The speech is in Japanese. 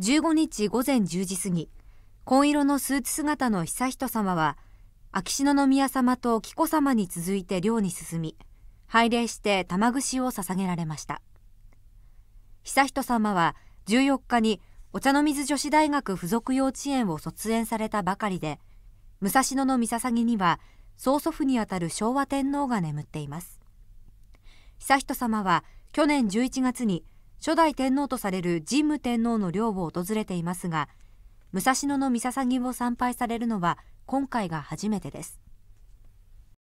15日午前10時過ぎ、紺色のスーツ姿の悠仁さまは、秋篠宮さまと紀子さまに続いて寮に進み、拝礼して玉串を捧げられました。悠仁さまは14日にお茶の水女子大学附属幼稚園を卒園されたばかりで、武蔵野の三木には曽祖父にあたる昭和天皇が眠っています。悠仁さまは去年11月に初代天皇とされる神武天皇の陵を訪れていますが武蔵野の御捧を参拝されるのは今回が初めてです